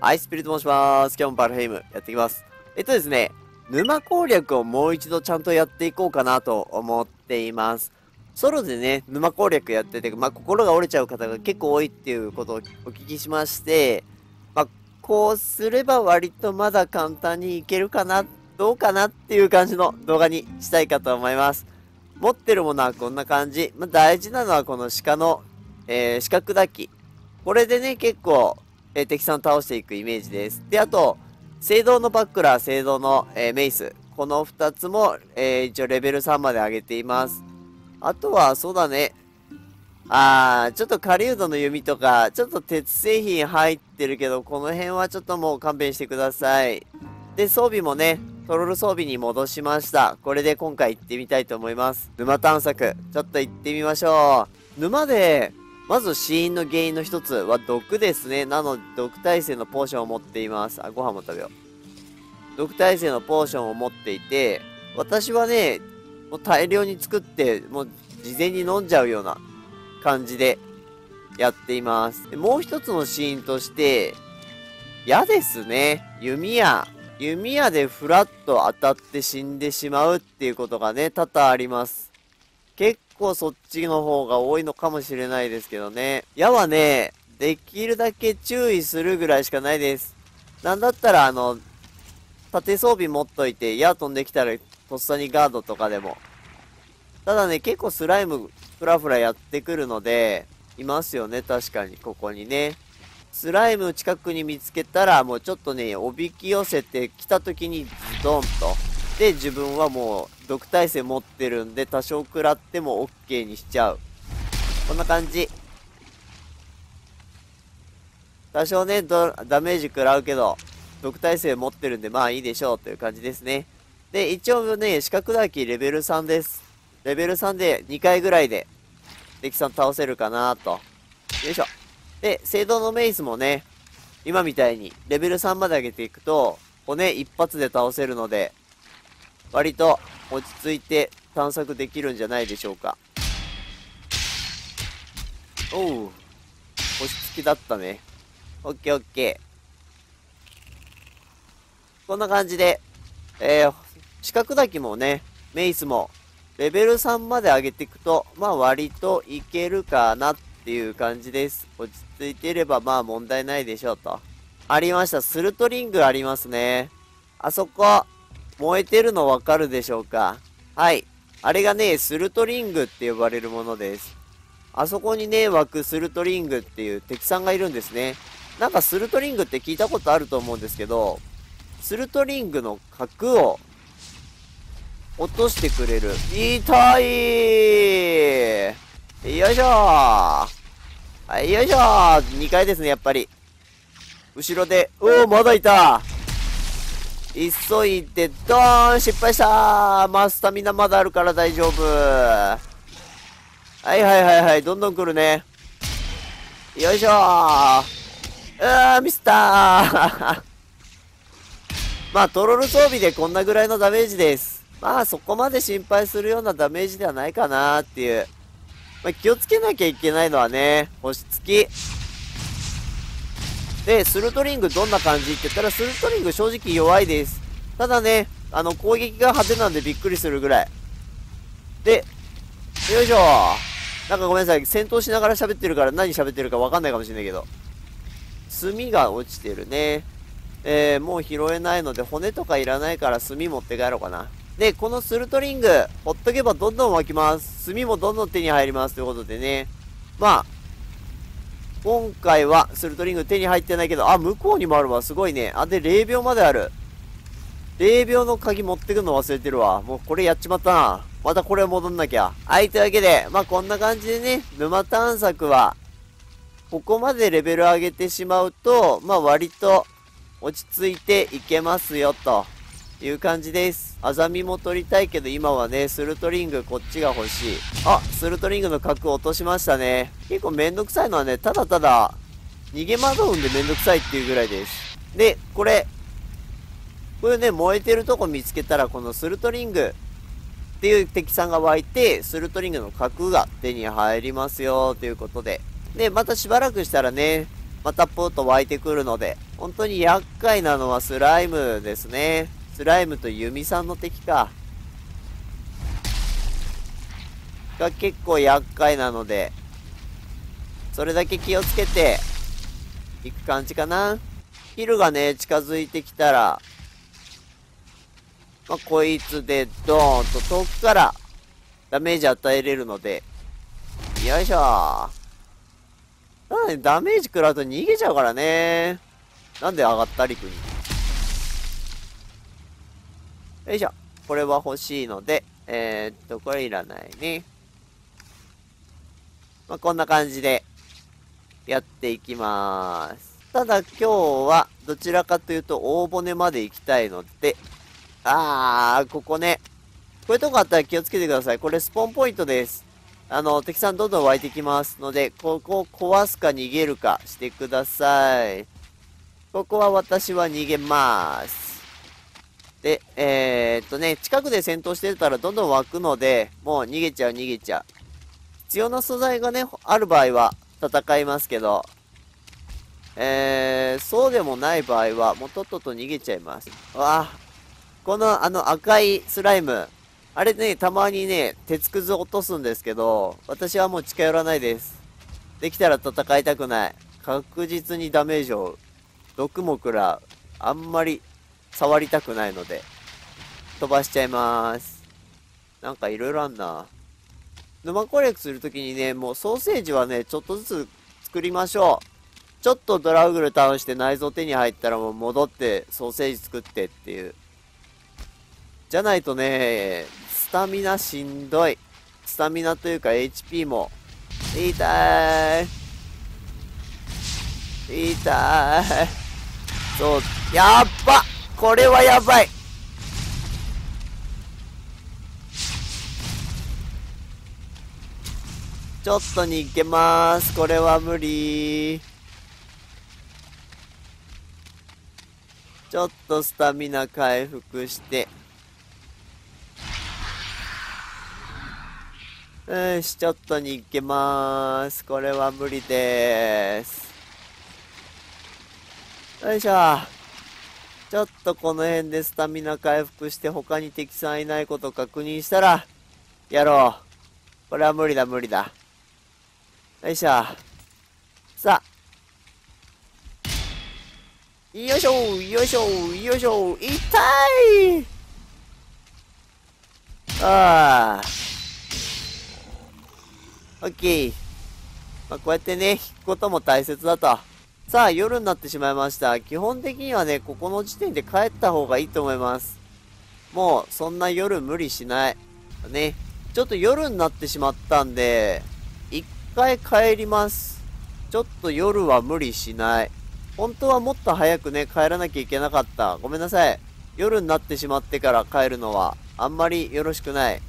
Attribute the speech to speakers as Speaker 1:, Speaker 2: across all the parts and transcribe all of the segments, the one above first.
Speaker 1: アイスピリと申します。今日もバルヘイムやっていきます。えっとですね、沼攻略をもう一度ちゃんとやっていこうかなと思っています。ソロでね、沼攻略やってて、まあ、心が折れちゃう方が結構多いっていうことをお聞きしまして、まあ、こうすれば割とまだ簡単にいけるかな、どうかなっていう感じの動画にしたいかと思います。持ってるものはこんな感じ。まあ、大事なのはこの鹿の、えー、角抱き。これでね、結構えー、敵さんを倒していくイメージです。で、あと、聖堂のバックラー、聖堂の、えー、メイス。この2つも、えー、一応レベル3まで上げています。あとは、そうだね。あー、ちょっと狩人の弓とか、ちょっと鉄製品入ってるけど、この辺はちょっともう勘弁してください。で、装備もね、トロル装備に戻しました。これで今回行ってみたいと思います。沼探索、ちょっと行ってみましょう。沼で、まず死因の原因の一つは毒ですね。なので、毒耐性のポーションを持っています。あ、ご飯も食べよう。毒耐性のポーションを持っていて、私はね、もう大量に作って、もう事前に飲んじゃうような感じでやっています。もう一つのシーンとして、矢ですね。弓矢。弓矢でフラッと当たって死んでしまうっていうことがね、多々あります。結構そっちの方が多いのかもしれないですけどね。矢はね、できるだけ注意するぐらいしかないです。なんだったら、あの、縦装備持っといて、矢飛んできたら、とっさにガードとかでも。ただね、結構スライム、ふらふらやってくるので、いますよね、確かに、ここにね。スライム近くに見つけたら、もうちょっとね、おびき寄せてきた時に、ズドンと。で、自分はもう、毒耐性持ってるんで、多少食らっても OK にしちゃう。こんな感じ。多少ね、ダメージ食らうけど、毒耐性持ってるんで、まあいいでしょうという感じですね。で、一応ね、四角だきレベル3です。レベル3で2回ぐらいで、敵さん倒せるかなと。よいしょ。で、聖堂のメイスもね、今みたいにレベル3まで上げていくと、骨一発で倒せるので、割と落ち着いて探索できるんじゃないでしょうか。おう。落ち着きだったね。オッケーオッケー。こんな感じで、えー、四角滝もね、メイスも、レベル3まで上げていくと、まあ割といけるかなっていう感じです。落ち着いていればまあ問題ないでしょうと。ありました。スルトリングありますね。あそこ、燃えてるのわかるでしょうかはい。あれがね、スルトリングって呼ばれるものです。あそこにね、湧くスルトリングっていう敵さんがいるんですね。なんかスルトリングって聞いたことあると思うんですけど、スルトリングの角を落としてくれる。痛いよいしょはい、よいしょー !2 回ですね、やっぱり。後ろで、おお、まだいた急いで、ドーン失敗したまあ、スタミナまだあるから大丈夫。はいはいはいはい、どんどん来るね。よいしょーうわー、ミスったー まあ、トロル装備でこんなぐらいのダメージです。まあ、そこまで心配するようなダメージではないかなっていう。まあ、気をつけなきゃいけないのはね、星付き。で、スルトリングどんな感じって言ったら、スルトリング正直弱いです。ただね、あの、攻撃が派手なんでびっくりするぐらい。で、よいしょなんかごめんなさい、戦闘しながら喋ってるから何喋ってるかわかんないかもしんないけど。炭が落ちてるね。えー、もう拾えないので、骨とかいらないから炭持って帰ろうかな。で、このスルトリング、ほっとけばどんどん湧きます。炭もどんどん手に入ります。ということでね。まあ、今回は、スルトリング手に入ってないけど、あ、向こうにもあるわ。すごいね。あ、で、霊廟まである。霊廟の鍵持ってくの忘れてるわ。もうこれやっちまったな。またこれ戻んなきゃ。はい、というわけで、まあ、こんな感じでね、沼探索は、ここまでレベル上げてしまうと、まあ、割と落ち着いていけますよ、という感じです。アザミも取りたいけど今はね、スルトリングこっちが欲しい。あ、スルトリングの角落としましたね。結構めんどくさいのはね、ただただ、逃げ惑うんでめんどくさいっていうぐらいです。で、これ、これね、燃えてるとこ見つけたら、このスルトリングっていう敵さんが湧いて、スルトリングの角が手に入りますよ、ということで。で、またしばらくしたらね、またポーと湧いてくるので、本当に厄介なのはスライムですね。スライムとユミさんの敵か。が結構厄介なので、それだけ気をつけて、行く感じかな。ヒルがね、近づいてきたら、まあ、こいつでドーンと遠くからダメージ与えれるので、よいしょー。ダメージ食らうと逃げちゃうからね。なんで上がったりくんに。よいしょ。これは欲しいので、えー、っと、これいらないね。まあ、こんな感じで、やっていきます。ただ今日は、どちらかというと、大骨まで行きたいので、あー、ここね。こういうとこあったら気をつけてください。これスポンポイントです。あの、敵さんどんどん湧いてきますので、ここを壊すか逃げるかしてください。ここは私は逃げます。で、えー、っとね、近くで戦闘してたらどんどん湧くので、もう逃げちゃう逃げちゃう。必要な素材がね、ある場合は戦いますけど、えー、そうでもない場合は、もうとっとと逃げちゃいます。わあこのあの赤いスライム、あれね、たまにね、鉄くず落とすんですけど、私はもう近寄らないです。できたら戦いたくない。確実にダメージを毒も食らう。あんまり触りたくないので、飛ばしちゃいまーす。なんかいろいろあんな。沼攻略するときにね、もうソーセージはね、ちょっとずつ作りましょう。ちょっとドラウグル倒して内臓手に入ったらもう戻ってソーセージ作ってっていう。じゃないとね、スタミナしんどい。スタミナというか HP も。痛い。痛い。そう、やっばこれはやばいちょっとに行けますこれは無理ちょっとスタミナ回復してよしちょっとに行けますこれは無理ですよいしょちょっとこの辺でスタミナ回復して他に敵さんいないこと確認したら、やろう。これは無理だ、無理だ。よいしょ。さあ。よいしょ、よいしょ、よいしょ、痛いああ。オッケー。まあ、こうやってね、引くことも大切だと。さあ、夜になってしまいました。基本的にはね、ここの時点で帰った方がいいと思います。もう、そんな夜無理しない。ね。ちょっと夜になってしまったんで、一回帰ります。ちょっと夜は無理しない。本当はもっと早くね、帰らなきゃいけなかった。ごめんなさい。夜になってしまってから帰るのは、あんまりよろしくない。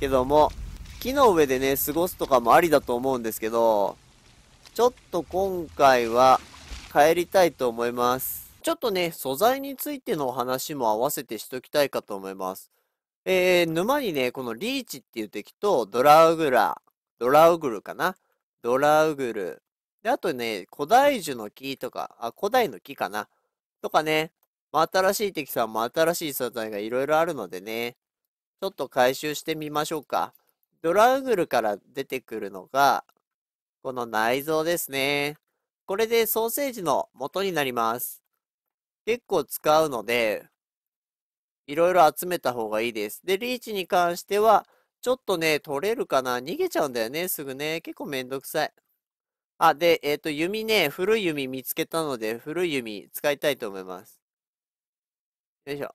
Speaker 1: けども、木の上でね、過ごすとかもありだと思うんですけど、ちょっと今回は帰りたいと思います。ちょっとね、素材についてのお話も合わせてしときたいかと思います。えー、沼にね、このリーチっていう敵とドラウグラ、ドラウグルかなドラウグル。で、あとね、古代樹の木とか、あ、古代の木かなとかね、まあ、新しい敵さんも新しい素材がいろいろあるのでね、ちょっと回収してみましょうか。ドラウグルから出てくるのが、この内臓ですね。これでソーセージの元になります。結構使うので、いろいろ集めた方がいいです。で、リーチに関しては、ちょっとね、取れるかな逃げちゃうんだよね、すぐね。結構めんどくさい。あ、で、えっ、ー、と、弓ね、古い弓見つけたので、古い弓使いたいと思います。よいしょ。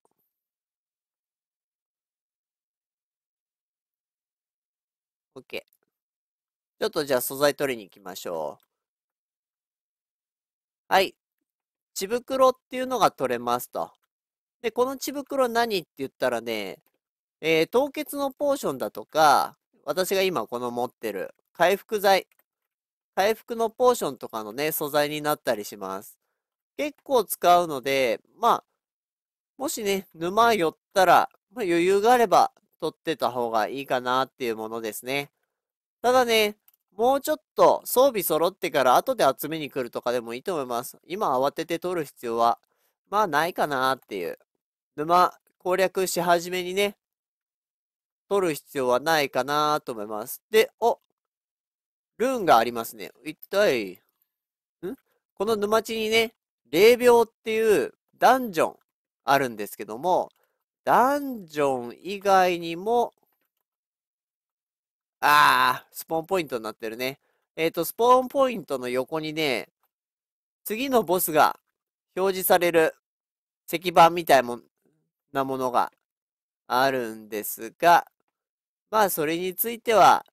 Speaker 1: OK。ちょっとじゃあ素材取りに行きましょう。はい。血袋っていうのが取れますと。で、この血袋何って言ったらね、えー、凍結のポーションだとか、私が今この持ってる回復剤、回復のポーションとかのね、素材になったりします。結構使うので、まあ、もしね、沼寄ったら、まあ、余裕があれば取ってた方がいいかなっていうものですね。ただね、もうちょっと装備揃ってから後で集めに来るとかでもいいと思います。今慌てて取る必要は、まあないかなっていう。沼攻略し始めにね、取る必要はないかなと思います。で、おルーンがありますね。一体、んこの沼地にね、霊廟っていうダンジョンあるんですけども、ダンジョン以外にもああ、スポーンポイントになってるね。えっ、ー、と、スポーンポイントの横にね、次のボスが表示される石板みたいもなものがあるんですが、まあ、それについては、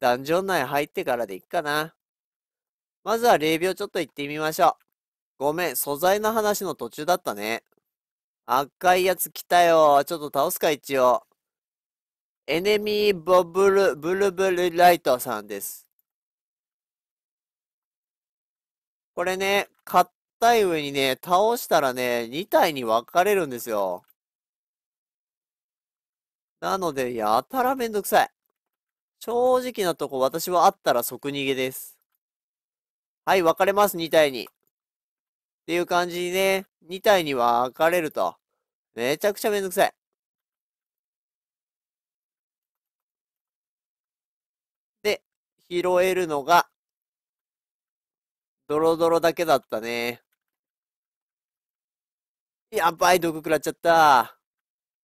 Speaker 1: ダンジョン内入ってからでいっかな。まずは0秒ちょっと行ってみましょう。ごめん、素材の話の途中だったね。赤いやつ来たよ。ちょっと倒すか、一応。エネミーボブル、ブルブルライトさんです。これね、硬い上にね、倒したらね、2体に分かれるんですよ。なので、やたらめんどくさい。正直なとこ、私はあったら即逃げです。はい、分かれます、2体に。っていう感じにね、2体に分かれると。めちゃくちゃめんどくさい。拾えるのが、ドロドロだけだったね。やばい、毒食らっちゃった。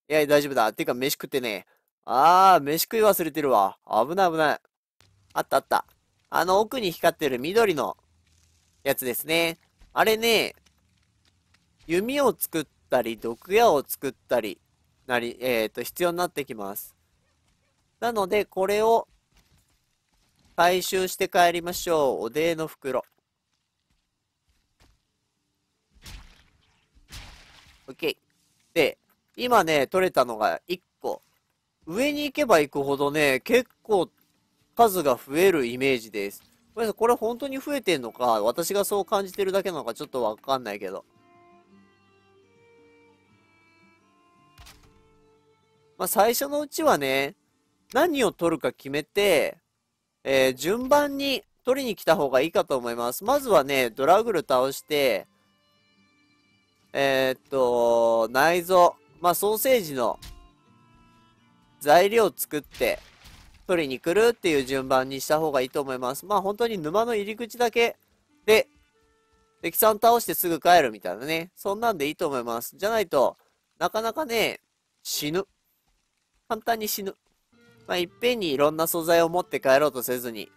Speaker 1: いや、大丈夫だ。てか、飯食ってね。あー、飯食い忘れてるわ。危ない危ない。あったあった。あの奥に光ってる緑のやつですね。あれね、弓を作ったり、毒矢を作ったり、なり、えっ、ー、と、必要になってきます。なので、これを回収して帰りましょう。おでの袋。OK。で、今ね、取れたのが1個。上に行けば行くほどね、結構数が増えるイメージです。ごめんなさい、これ本当に増えてんのか、私がそう感じてるだけなのかちょっとわかんないけど。まあ最初のうちはね、何を取るか決めて、えー、順番に取りに来た方がいいかと思います。まずはね、ドラグル倒して、えー、っと、内臓、まあ、ソーセージの材料を作って、取りに来るっていう順番にした方がいいと思います。まあ、本当に沼の入り口だけで、敵さん倒してすぐ帰るみたいなね。そんなんでいいと思います。じゃないと、なかなかね、死ぬ。簡単に死ぬ。まあ、いっぺんにいろんな素材を持って帰ろうとせずに、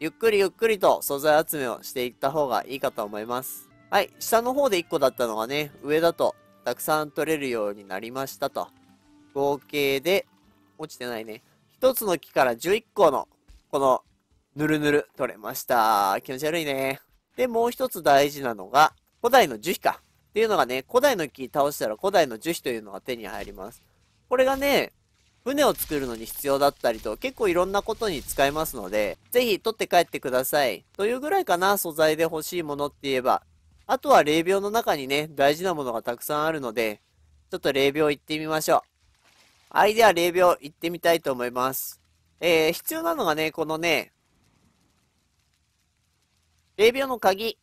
Speaker 1: ゆっくりゆっくりと素材集めをしていった方がいいかと思います。はい、下の方で1個だったのがね、上だとたくさん取れるようになりましたと。合計で、落ちてないね。1つの木から11個の、この、ぬるぬる取れました。気持ち悪いね。で、もう1つ大事なのが、古代の樹皮か。っていうのがね、古代の木倒したら古代の樹皮というのが手に入ります。これがね、船を作るのに必要だったりと、結構いろんなことに使えますので、ぜひ取って帰ってください。というぐらいかな、素材で欲しいものって言えば。あとは霊廟の中にね、大事なものがたくさんあるので、ちょっと霊廟行ってみましょう。はい、では霊廟行ってみたいと思います。えー、必要なのがね、このね、霊廟の鍵。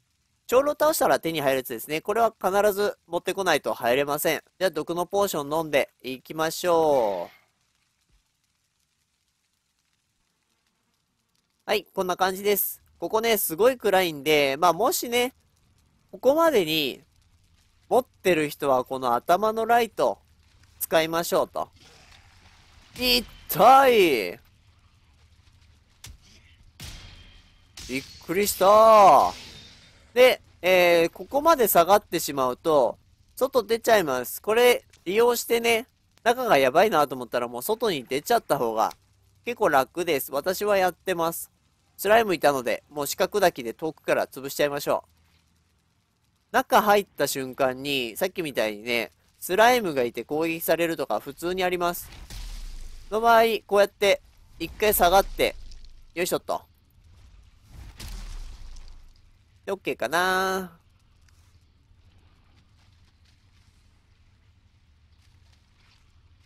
Speaker 1: 長老倒したら手に入るやつですね。これは必ず持ってこないと入れません。じゃあ、毒のポーション飲んでいきましょう。はい、こんな感じです。ここね、すごい暗いんで、まあもしね、ここまでに持ってる人はこの頭のライト使いましょうと。一体びっくりしたで、えー、ここまで下がってしまうと、外出ちゃいます。これ、利用してね、中がやばいなと思ったらもう外に出ちゃった方が結構楽です。私はやってます。スライムいたので、もう四角だけで遠くから潰しちゃいましょう。中入った瞬間に、さっきみたいにね、スライムがいて攻撃されるとか普通にあります。の場合、こうやって、一回下がって、よいしょっと。で、OK かな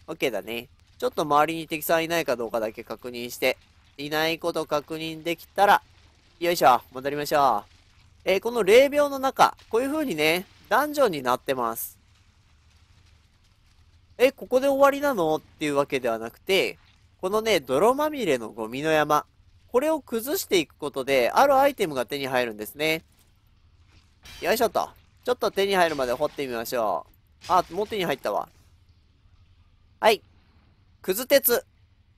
Speaker 1: ー。OK だね。ちょっと周りに敵さんいないかどうかだけ確認して、いないこと確認できたら、よいしょ、戻りましょう。えー、この霊廟の中、こういう風にね、ダンジョンになってます。え、ここで終わりなのっていうわけではなくて、このね、泥まみれのゴミの山、これを崩していくことで、あるアイテムが手に入るんですね。よいしょと。ちょっと手に入るまで掘ってみましょう。あ、もう手に入ったわ。はい。くず鉄。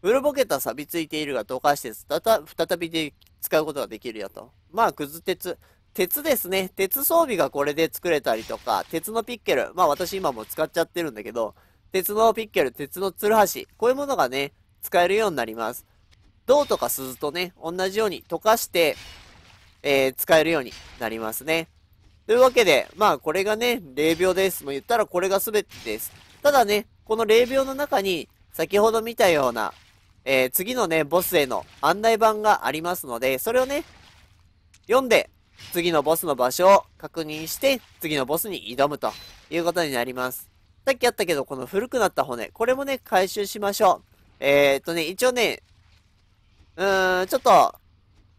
Speaker 1: 古ぼけた錆びついているが溶かして再びで使うことができるよと。まあ、くず鉄。鉄ですね。鉄装備がこれで作れたりとか、鉄のピッケル。まあ私今も使っちゃってるんだけど、鉄のピッケル、鉄のツルハシ。こういうものがね、使えるようになります。銅とか鈴とね、同じように溶かして、えー、使えるようになりますね。というわけで、まあこれがね、霊廟です。もう言ったらこれが全てです。ただね、この霊廟の中に先ほど見たような、えー、次のね、ボスへの案内板がありますので、それをね、読んで、次のボスの場所を確認して、次のボスに挑むということになります。さっきあったけど、この古くなった骨、これもね、回収しましょう。えー、っとね、一応ね、うーん、ちょっと、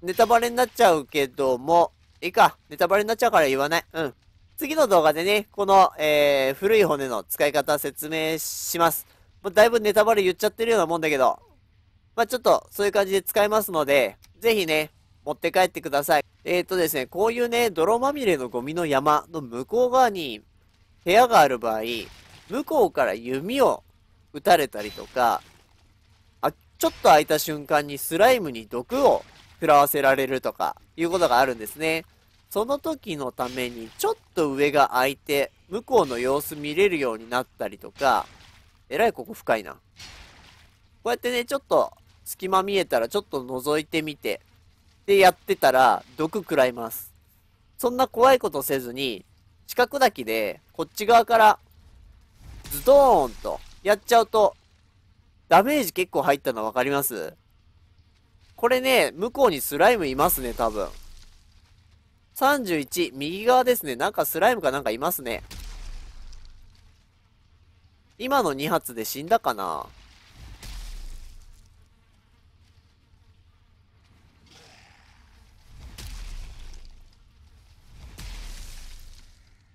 Speaker 1: ネタバレになっちゃうけども、いいか、ネタバレになっちゃうから言わない。うん。次の動画でね、この、えー、古い骨の使い方説明します。だいぶネタバレ言っちゃってるようなもんだけど、まあ、ちょっとそういう感じで使えますので、ぜひね、持って帰ってください。えっ、ー、とですね、こういうね、泥まみれのゴミの山の向こう側に部屋がある場合、向こうから弓を撃たれたりとか、あ、ちょっと開いた瞬間にスライムに毒を食らわせられるとか、いうことがあるんですね。その時のために、ちょっと上が開いて、向こうの様子見れるようになったりとか、えらいここ深いな。こうやってね、ちょっと隙間見えたらちょっと覗いてみて、でやってたら毒食らいます。そんな怖いことせずに、近くだけで、こっち側から、ズドーンと、やっちゃうと、ダメージ結構入ったのわかりますこれね、向こうにスライムいますね、多分。31、右側ですね。なんかスライムかなんかいますね。今の2発で死んだかな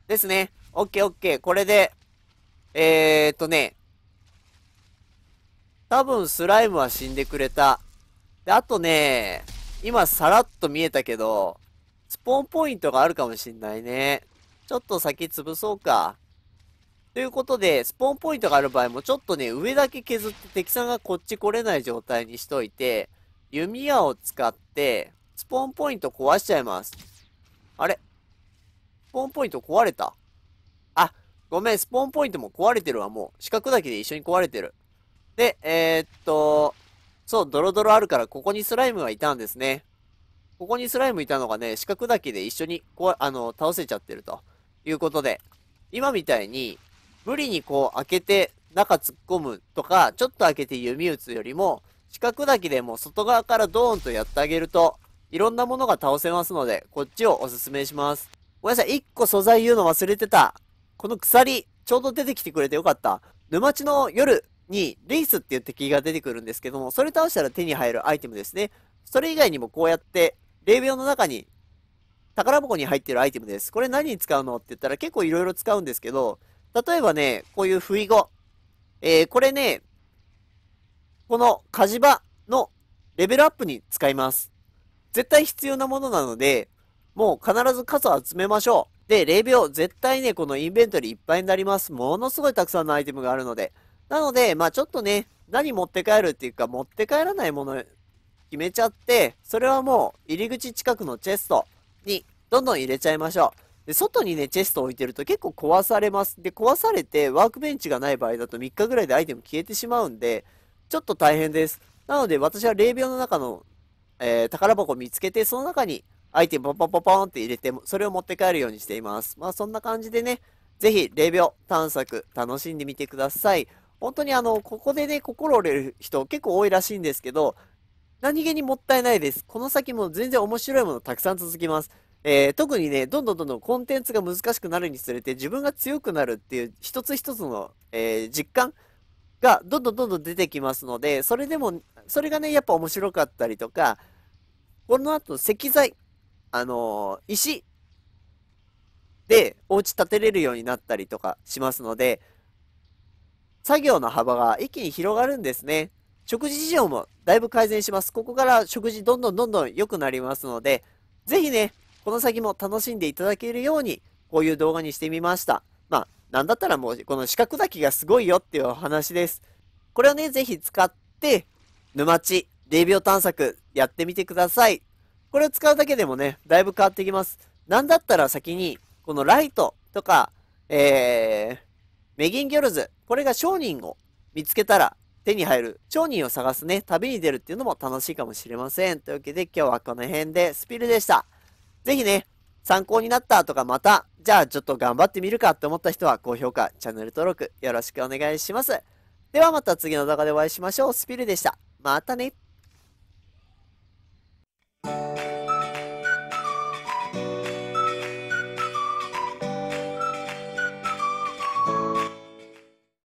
Speaker 1: ですね。オッケーオッケー。これで、えーっとね、多分スライムは死んでくれた。で、あとね、今さらっと見えたけど、スポーンポイントがあるかもしんないね。ちょっと先潰そうか。ということで、スポーンポイントがある場合も、ちょっとね、上だけ削って敵さんがこっち来れない状態にしといて、弓矢を使って、スポーンポイント壊しちゃいます。あれスポーンポイント壊れたあ、ごめん、スポーンポイントも壊れてるわ、もう。四角だけで一緒に壊れてる。で、えー、っと、そう、ドロドロあるから、ここにスライムがいたんですね。ここにスライムいたのがね、四角だけで一緒に、こう、あの、倒せちゃってると。いうことで、今みたいに、無理にこう開けて中突っ込むとか、ちょっと開けて弓打つよりも、四角だけでも外側からドーンとやってあげると、いろんなものが倒せますので、こっちをおすすめします。ごめんなさい、一個素材言うの忘れてた。この鎖、ちょうど出てきてくれてよかった。沼地の夜にレイスっていう敵が出てくるんですけども、それ倒したら手に入るアイテムですね。それ以外にもこうやって、霊廟の中に宝箱に入ってるアイテムです。これ何に使うのって言ったら結構いろいろ使うんですけど、例えばね、こういうふいご。えー、これね、この火事場のレベルアップに使います。絶対必要なものなので、もう必ず数集めましょう。で、0秒、絶対ね、このインベントリーいっぱいになります。ものすごいたくさんのアイテムがあるので。なので、まあちょっとね、何持って帰るっていうか、持って帰らないもの決めちゃって、それはもう入り口近くのチェストにどんどん入れちゃいましょう。で、外にね、チェスト置いてると結構壊されます。で、壊されて、ワークベンチがない場合だと3日ぐらいでアイテム消えてしまうんで、ちょっと大変です。なので、私は霊廟の中の、えー、宝箱を見つけて、その中にアイテムパンパンポンンって入れて、それを持って帰るようにしています。まあ、そんな感じでね、ぜひ、霊廟探索、楽しんでみてください。本当にあの、ここでね、心折れる人結構多いらしいんですけど、何気にもったいないです。この先も全然面白いものたくさん続きます。えー、特にね、どんどんどんどんコンテンツが難しくなるにつれて、自分が強くなるっていう一つ一つの、えー、実感がどんどんどんどん出てきますので、それでも、それがね、やっぱ面白かったりとか、この後石材、あのー、石でお家建てれるようになったりとかしますので、作業の幅が一気に広がるんですね。食事事情もだいぶ改善します。ここから食事どんどんどんどん良くなりますので、ぜひね、この先も楽しんでいただけるように、こういう動画にしてみました。まあ、なんだったらもう、この四角咲きがすごいよっていうお話です。これをね、ぜひ使って、沼地、霊病探索、やってみてください。これを使うだけでもね、だいぶ変わってきます。なんだったら先に、このライトとか、えー、メギンギョルズ、これが商人を見つけたら手に入る、商人を探すね、旅に出るっていうのも楽しいかもしれません。というわけで今日はこの辺で、スピルでした。ぜひね、参考になったとかまた、じゃあちょっと頑張ってみるかって思った人は高評価、チャンネル登録よろしくお願いします。ではまた次の動画でお会いしましょう。スピルでした。またね。